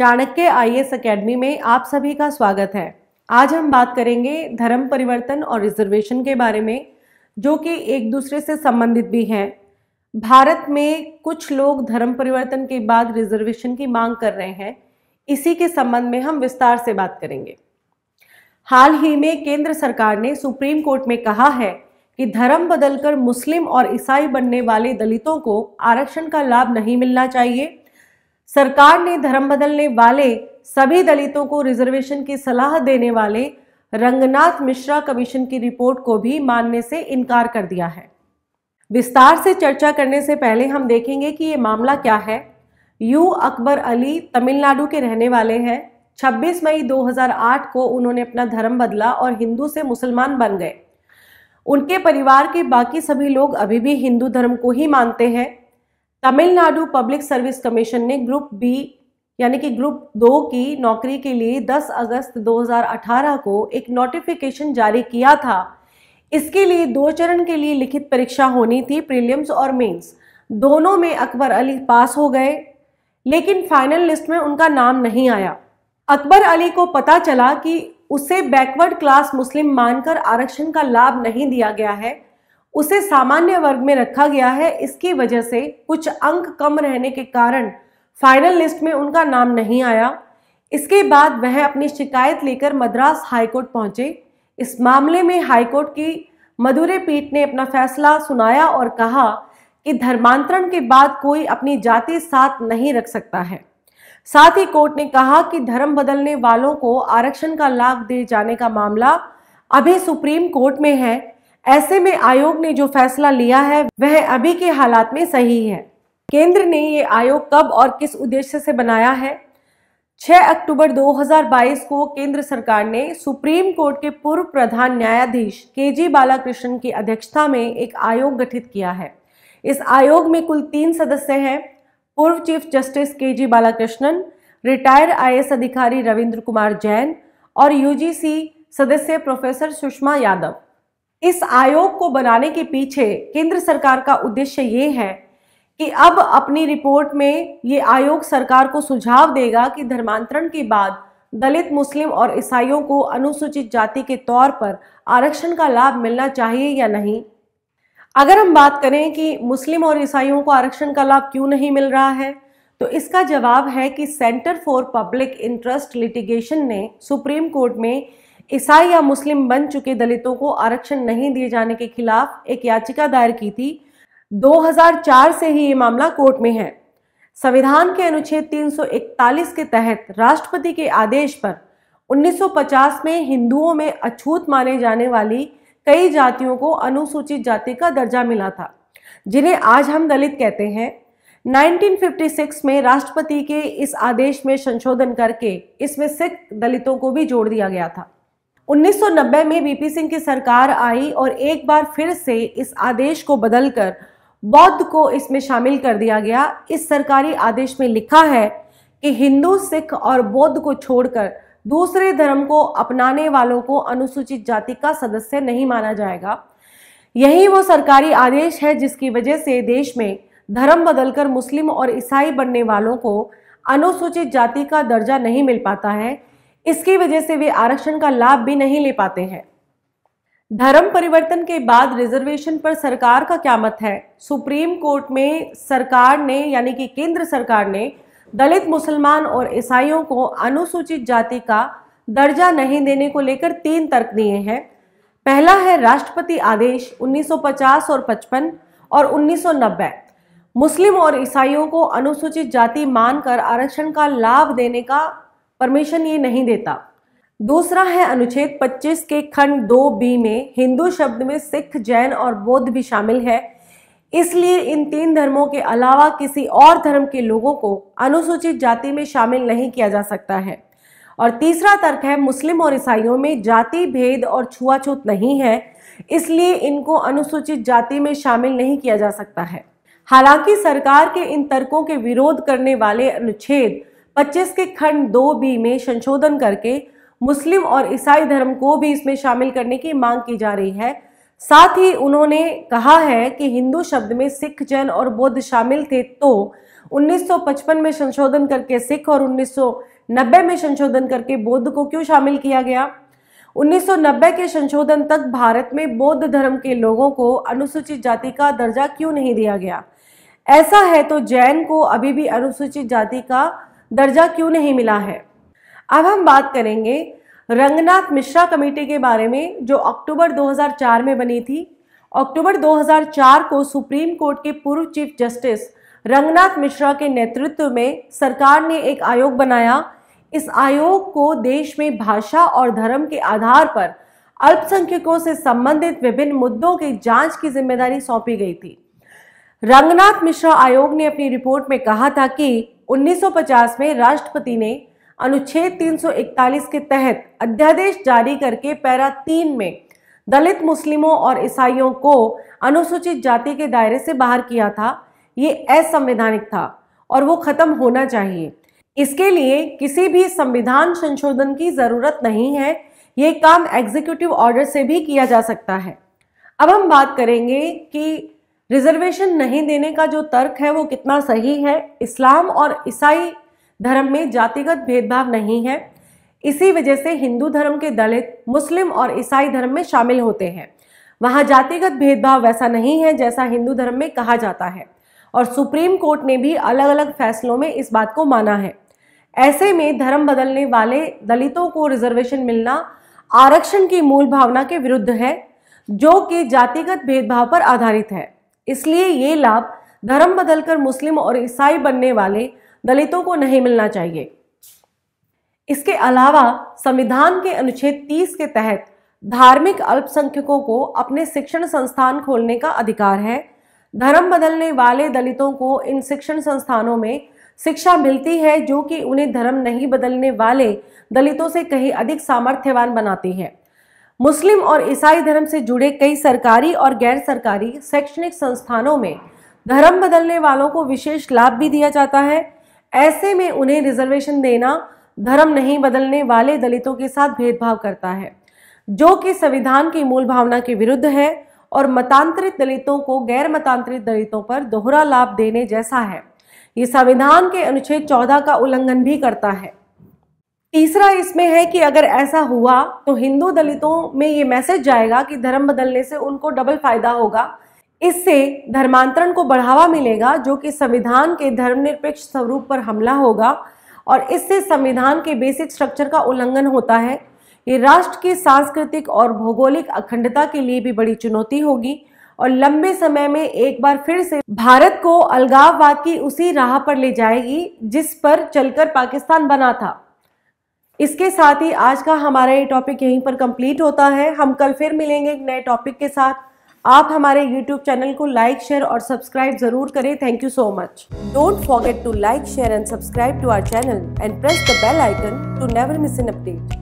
Chanakya I S academy में आप सभी का स्वागत है आज हम बात करेंगे धर्म परिवर्तन और रिजर्वेशन के बारे में जो कि एक दूसरे से संबंधित भी हैं भारत में कुछ लोग धर्म परिवर्तन के बाद रिजर्वेशन की मांग कर रहे हैं इसी के संबंध में हम विस्तार से बात करेंगे हाल ही में केंद्र सरकार ने सुप्रीम कोर्ट में कहा है कि धर्म बदलकर मुस्लिम और ईसाई बनने वाले दलितों को आरक्षण का लाभ नहीं मिलना चाहिए सरकार ने धर्म बदलने वाले सभी दलितों को रिजर्वेशन की सलाह देने वाले रंगनाथ मिश्रा कमीशन की रिपोर्ट को भी मानने से इनकार कर दिया है विस्तार से चर्चा करने से पहले हम देखेंगे कि ये मामला क्या है यू अकबर अली तमिलनाडु के रहने वाले हैं 26 मई 2008 को उन्होंने अपना धर्म बदला और हिंदू से मुसलमान बन गए उनके परिवार के बाकी सभी लोग अभी भी हिंदू धर्म को ही मानते हैं तमिलनाडु पब्लिक सर्विस कमीशन ने ग्रुप बी यानी कि ग्रुप दो की नौकरी के लिए 10 अगस्त 2018 को एक नोटिफिकेशन जारी किया था इसके लिए दो चरण के लिए लिखित परीक्षा होनी थी प्रीलिम्स और मेंस दोनों में अकबर अली पास हो गए लेकिन फाइनल लिस्ट में उनका नाम नहीं आया अकबर अली को पता चला कि उसे बैकवर्ड क्लास मुस्लिम मानकर आरक्षण का लाभ नहीं दिया गया है उसे सामान्य वर्ग में रखा गया है इसकी वजह से कुछ अंक कम रहने के कारण फाइनल लिस्ट में उनका नाम नहीं आया इसके बाद वह अपनी शिकायत लेकर मद्रास हाईकोर्ट पहुंचे इस मामले में हाईकोर्ट की मधुरे पीठ ने अपना फैसला सुनाया और कहा कि धर्मांतरण के बाद कोई अपनी जाति साथ नहीं रख सकता है साथ ही कोर्ट ने कहा कि धर्म बदलने वालों को आरक्षण का लाभ दिए जाने का मामला अभी सुप्रीम कोर्ट में है ऐसे में आयोग ने जो फैसला लिया है वह अभी के हालात में सही है केंद्र ने ये आयोग कब और किस उद्देश्य से बनाया है 6 अक्टूबर 2022 को केंद्र सरकार ने सुप्रीम कोर्ट के पूर्व प्रधान न्यायाधीश के जी बालाकृष्णन की अध्यक्षता में एक आयोग गठित किया है इस आयोग में कुल तीन सदस्य हैं पूर्व चीफ जस्टिस के जी बालाकृष्णन रिटायर्ड आई अधिकारी रविंद्र कुमार जैन और यूजीसी सदस्य प्रोफेसर सुषमा यादव इस आयोग को बनाने के पीछे केंद्र सरकार का उद्देश्य ये है कि अब अपनी रिपोर्ट में ये आयोग सरकार को सुझाव देगा कि धर्मांतरण के बाद दलित मुस्लिम और ईसाइयों को अनुसूचित जाति के तौर पर आरक्षण का लाभ मिलना चाहिए या नहीं अगर हम बात करें कि मुस्लिम और ईसाइयों को आरक्षण का लाभ क्यों नहीं मिल रहा है तो इसका जवाब है कि centre for public interest litigation ने सुप्रीम कोर्ट में ईसाई या मुस्लिम बन चुके दलितों को आरक्षण नहीं दिए जाने के खिलाफ एक याचिका दायर की थी 2004 से ही ये मामला कोर्ट में है संविधान के अनुच्छेद 341 के तहत राष्ट्रपति के आदेश पर 1950 में हिंदुओं में अछूत माने जाने वाली कई जातियों को अनुसूचित जाति का दर्जा मिला था जिन्हें आज हम दलित कहते हैं 1956 में राष्ट्रपति के इस आदेश में संशोधन करके इसमें सिख दलितों को भी जोड़ दिया गया था 1990 में पी सिंह की सरकार आई और एक बार फिर से इस आदेश को बदलकर बौद्ध को इसमें शामिल कर दिया गया इस सरकारी आदेश में लिखा है कि हिंदू सिख और बौद्ध को छोड़कर दूसरे धर्म को अपनाने वालों को अनुसूचित जाति का सदस्य नहीं माना जाएगा यही वो सरकारी आदेश है जिसकी वजह से देश में धर्म बदलकर मुस्लिम और ईसाई बनने वालों को अनुसूचित जाति का दर्जा नहीं मिल पाता है इसकी वजह से वे आरक्षण का लाभ भी नहीं ले पाते हैं धर्म परिवर्तन के बाद रिजर्वेशन पर सरकार का क्या मत है सुप्रीम कोर्ट में सरकार ने यानी कि केंद्र सरकार ने दलित मुसलमान और ईसाइयों को अनुसूचित जाति का दर्जा नहीं देने को लेकर तीन तर्क दिए हैं पहला है राष्ट्रपति आदेश 1950 और 55 और 1990 मुस्लिम और ईसाइयों को अनुसूचित जाति मानकर आरक्षण का लाभ देने का परमिशन ये नहीं देता दूसरा है अनुच्छेद 25 के खंड दो बी में हिंदू शब्द में सिख जैन और बौद्ध भी शामिल है इसलिए इन तीन धर्मों के अलावा किसी और धर्म के लोगों को अनुसूचित जाति में शामिल नहीं किया जा सकता है और तीसरा तर्क है मुस्लिम और ईसाइयों में जाति भेद और छुआछूत नहीं है इसलिए इनको अनुसूचित जाति में शामिल नहीं किया जा सकता है हालांकि सरकार के इन तर्कों के विरोध करने वाले अनुच्छेद 25 के खंड दो बी में संशोधन करके मुस्लिम और ईसाई धर्म को भी इसमें शामिल करने की मांग की जा रही है साथ ही उन्होंने कहा है कि हिंदू शब्द में सिख जैन और बौद्ध शामिल थे तो 1955 में संशोधन करके सिख और 1990 में संशोधन करके बौद्ध को क्यों शामिल किया गया 1990 के संशोधन तक भारत में बौद्ध धर्म के लोगों को अनुसूचित जाति का दर्जा क्यों नहीं दिया गया ऐसा है तो जैन को अभी भी अनुसूचित जाति का दर्जा क्यों नहीं मिला है अब हम बात करेंगे रंगनाथ मिश्रा कमेटी के बारे में जो अक्टूबर 2004 में बनी थी अक्टूबर 2004 को सुप्रीम कोर्ट के पूर्व चीफ जस्टिस रंगनाथ मिश्रा के नेतृत्व में सरकार ने एक आयोग बनाया इस आयोग को देश में भाषा और धर्म के आधार पर अल्पसंख्यकों से संबंधित विभिन्न मुद्दों की जांच की जिम्मेदारी सौंपी गई थी रंगनाथ मिश्रा आयोग ने अपनी रिपोर्ट में कहा था कि 1950 में राष्ट्रपति ने अनुच्छेद 341 के तहत अध्यादेश जारी करके पैरा तीन में दलित मुस्लिमों और ईसाइयों को अनुसूचित जाति के दायरे से बाहर किया था ये असंवैधानिक था और वो खत्म होना चाहिए इसके लिए किसी भी संविधान संशोधन की ज़रूरत नहीं है ये काम एग्जीक्यूटिव ऑर्डर से भी किया जा सकता है अब हम बात करेंगे कि रिजर्वेशन नहीं देने का जो तर्क है वो कितना सही है इस्लाम और ईसाई धर्म में जातिगत भेदभाव नहीं है इसी वजह से हिंदू धर्म के दलित मुस्लिम और ईसाई धर्म में शामिल होते हैं वहाँ जातिगत भेदभाव वैसा नहीं है जैसा हिंदू धर्म में कहा जाता है और सुप्रीम कोर्ट ने भी अलग अलग फैसलों में इस बात को माना है ऐसे में धर्म बदलने वाले दलितों को रिजर्वेशन मिलना आरक्षण की मूल भावना के विरुद्ध है जो कि जातिगत भेदभाव पर आधारित है इसलिए ये लाभ धर्म बदलकर मुस्लिम और ईसाई बनने वाले दलितों को नहीं मिलना चाहिए इसके अलावा संविधान के अनुच्छेद 30 के तहत धार्मिक अल्पसंख्यकों को अपने शिक्षण संस्थान खोलने का अधिकार है धर्म बदलने वाले दलितों को इन शिक्षण संस्थानों में शिक्षा मिलती है जो कि उन्हें धर्म नहीं बदलने वाले दलितों से कहीं अधिक सामर्थ्यवान बनाती है मुस्लिम और ईसाई धर्म से जुड़े कई सरकारी और गैर सरकारी शैक्षणिक संस्थानों में धर्म बदलने वालों को विशेष लाभ भी दिया जाता है ऐसे में उन्हें रिजर्वेशन देना धर्म नहीं बदलने वाले दलितों के साथ भेदभाव करता है जो कि संविधान की मूल भावना के विरुद्ध है और मतांतरित दलितों को गैर मतांतरित दलितों पर दोहरा लाभ देने जैसा है ये संविधान के अनुच्छेद 14 का उल्लंघन भी करता है तीसरा इसमें है कि अगर ऐसा हुआ तो हिंदू दलितों में ये मैसेज जाएगा कि धर्म बदलने से उनको डबल फायदा होगा इससे धर्मांतरण को बढ़ावा मिलेगा जो कि संविधान के धर्मनिरपेक्ष स्वरूप पर हमला होगा और इससे संविधान के बेसिक स्ट्रक्चर का उल्लंघन होता है ये राष्ट्र की सांस्कृतिक और भौगोलिक अखंडता के लिए भी बड़ी चुनौती होगी और लंबे समय में एक बार फिर से भारत को अलगाववाद की उसी राह पर ले जाएगी जिस पर चलकर पाकिस्तान बना था इसके साथ ही आज का हमारा ये टॉपिक यहीं पर कंप्लीट होता है हम कल फिर मिलेंगे एक नए टॉपिक के साथ आप हमारे YouTube चैनल को लाइक शेयर और सब्सक्राइब जरूर करें thank you so much don't forget to like share and subscribe to our channel and press the bell icon to never miss an update